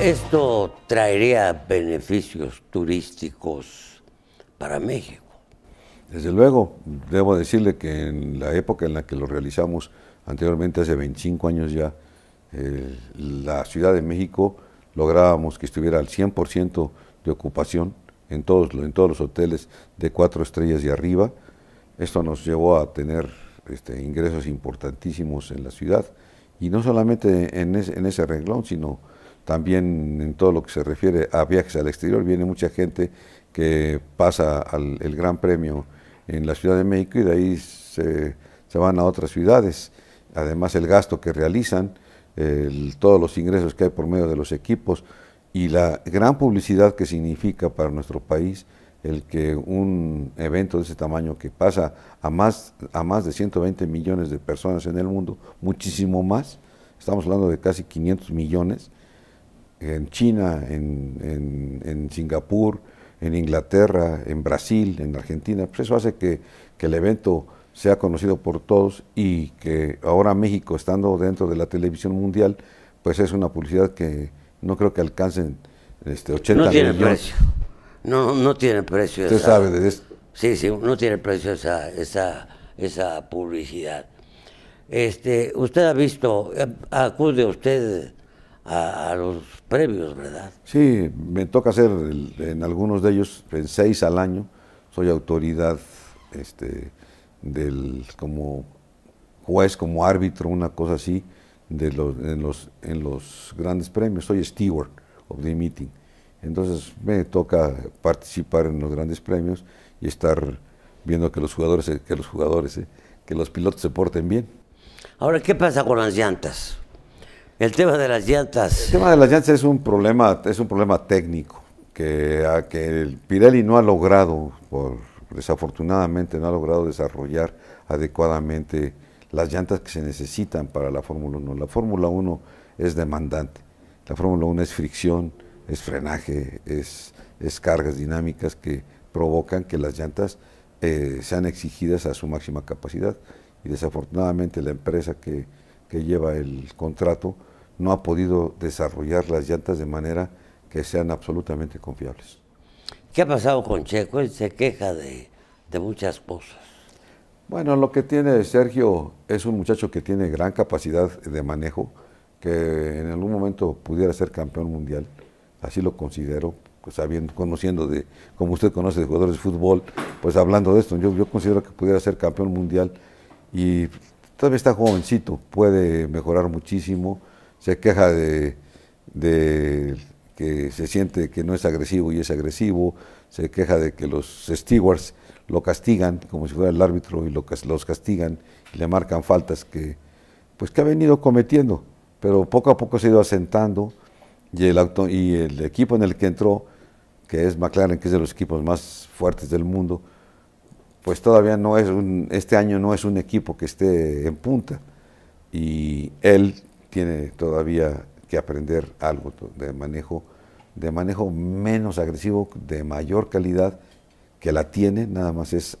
Esto traería beneficios turísticos para México. Desde luego, debo decirle que en la época en la que lo realizamos, anteriormente hace 25 años ya, eh, la Ciudad de México lográbamos que estuviera al 100% de ocupación en todos, en todos los hoteles de cuatro estrellas y arriba. Esto nos llevó a tener este, ingresos importantísimos en la ciudad, y no solamente en, en ese renglón, sino también en todo lo que se refiere a viajes al exterior, viene mucha gente que pasa al, el Gran Premio en la Ciudad de México y de ahí se, van a otras ciudades. Además el gasto que realizan, todos los ingresos que hay por medio de los equipos y la gran publicidad que significa para nuestro país el que un evento de ese tamaño que pasa a más, a más de 120 millones de personas en el mundo, muchísimo más, estamos hablando de casi 500 millones, en China, en, en, Singapur, en Inglaterra, en Brasil, en Argentina. Pues eso hace que, que, el evento sea conocido por todos y que ahora México, estando dentro de la televisión mundial, pues es una publicidad que no creo que alcancen este, 80 No tiene millones. precio. No, no tiene precio. Usted sabe de esto. Sí, sí, no tiene precio esa, esa, esa publicidad. Este, usted ha visto, eh, acude usted a, los premios, ¿verdad? Sí, me toca hacer en algunos de ellos, en seis al año, soy autoridad este, del, como juez, como árbitro, una cosa así, de los, en, los, en los grandes premios, soy steward of the meeting. Entonces me toca participar en los grandes premios y estar viendo que los jugadores, que los jugadores, eh, que los pilotos se porten bien. Ahora, ¿qué pasa con las llantas? El tema de las llantas. El tema de las llantas es un problema, es un problema técnico que, el Pirelli no ha logrado, por, desafortunadamente no ha logrado desarrollar adecuadamente las llantas que se necesitan para la Fórmula 1. La Fórmula 1 es demandante. La Fórmula 1 es fricción, es frenaje, es, es cargas dinámicas que provocan que las llantas eh, sean exigidas a su máxima capacidad. Y desafortunadamente la empresa que que lleva el contrato no ha podido desarrollar las llantas de manera que sean absolutamente confiables. ¿Qué ha pasado con Checo? Él se queja de, muchas cosas. Bueno, lo que tiene Sergio es un muchacho que tiene gran capacidad de manejo, que en algún momento pudiera ser campeón mundial, así lo considero, pues, sabiendo, conociendo de, como usted conoce de jugadores de fútbol, pues hablando de esto, yo, yo considero que pudiera ser campeón mundial y Todavía está jovencito, puede mejorar muchísimo, se queja de, que se siente que no es agresivo y es agresivo, se queja de que los stewards lo castigan como si fuera el árbitro y los castigan y le marcan faltas que pues que ha venido cometiendo, pero poco a poco se ha ido asentando y el, y el equipo en el que entró, que es McLaren, que es de los equipos más fuertes del mundo, pues todavía no es un, este año no es un equipo que esté en punta y él tiene todavía que aprender algo de manejo, de manejo menos agresivo, de mayor calidad, que la tiene, nada más es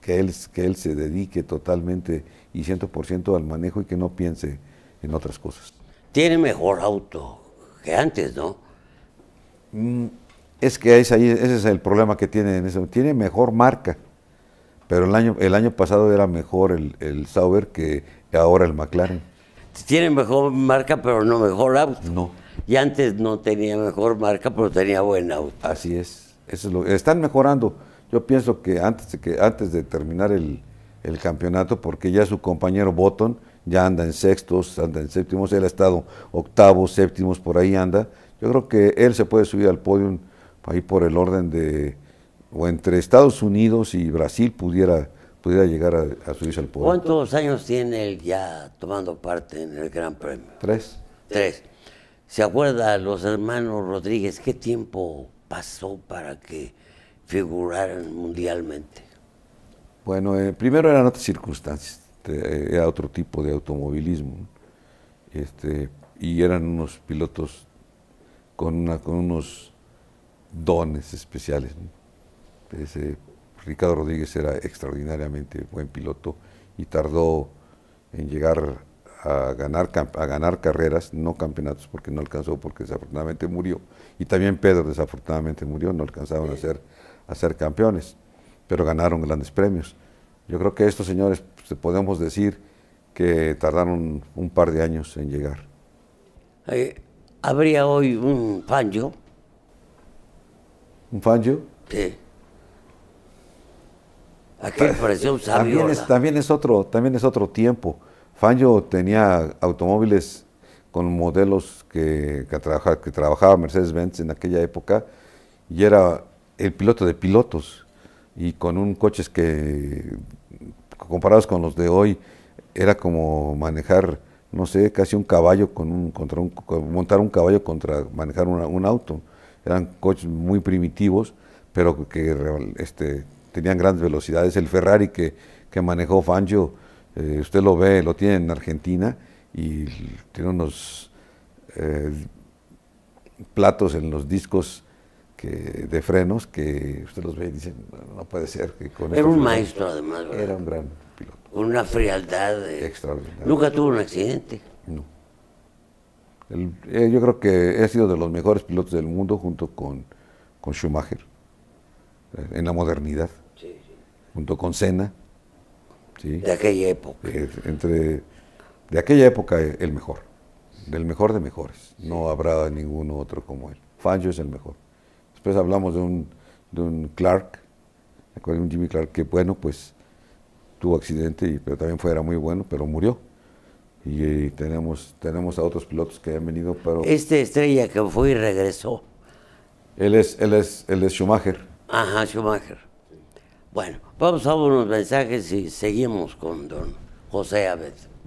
que él, que él se dedique totalmente y 100% al manejo y que no piense en otras cosas. Tiene mejor auto que antes, ¿no? Mm, es que ahí, ese es el problema que tiene en Tiene mejor marca pero el año, el año pasado era mejor el, el Sauber que ahora el McLaren. Tiene mejor marca, pero no mejor auto. No. Y antes no tenía mejor marca, pero tenía buen auto. Así es. Eso lo, están mejorando. Yo pienso que antes de, que, antes de terminar el, el campeonato, porque ya su compañero Botton ya anda en sextos, anda en séptimos, él ha estado octavos, séptimos, por ahí anda. Yo creo que él se puede subir al podio ahí por el orden de o entre Estados Unidos y Brasil pudiera, pudiera llegar a, subirse al poder. ¿Cuántos años tiene él ya tomando parte en el Gran Premio? Tres. Tres. ¿Se acuerda los hermanos Rodríguez qué tiempo pasó para que figuraran mundialmente? Bueno, eh, primero eran otras circunstancias, eh, era otro tipo de automovilismo, este, y eran unos pilotos con, con unos dones especiales. Ricardo Rodríguez era extraordinariamente buen piloto y tardó en llegar a ganar, a ganar carreras, no campeonatos, porque no alcanzó, porque desafortunadamente murió. Y también Pedro desafortunadamente murió, no alcanzaron a ser, a ser campeones, pero ganaron grandes premios. Yo creo que estos señores pues, podemos decir que tardaron un par de años en llegar. Eh, ¿Habría hoy un Fangio? ¿Un Fangio? Sí. Aquel pareció un sabio. También es, otro, también es otro tiempo. Fangio tenía automóviles con modelos que, trabajaba Mercedes-Benz en aquella época y era el piloto de pilotos y con un coches que comparados con los de hoy era como manejar no sé casi un caballo con un contra un montar un caballo contra manejar un auto eran coches muy primitivos pero que este tenían grandes velocidades. El Ferrari que, manejó Fangio, eh, usted lo ve, lo tiene en Argentina y tiene unos eh, platos en los discos que, de frenos que usted los ve y dice, no puede ser. Que con Era un maestro además. Era un gran piloto. Una frialdad. Eh, Extraordinaria. Nunca tuvo un accidente. No. yo creo que he sido de los mejores pilotos del mundo junto con, con Schumacher en la modernidad, junto con cena De aquella época. Eh, entre, de aquella época eh, el mejor, del mejor de mejores. No habrá ninguno otro como él. Fangio es el mejor. Después hablamos de un, de un Clark, un Jimmy Clark que bueno, pues tuvo accidente, y, pero también fue, era muy bueno, pero murió. Y, eh, tenemos, tenemos a otros pilotos que han venido, pero... Este estrella que fue y regresó. Él es, él es, él es Schumacher. Ajá, Schumacher. Bueno, vamos a unos mensajes y seguimos con don José Abed.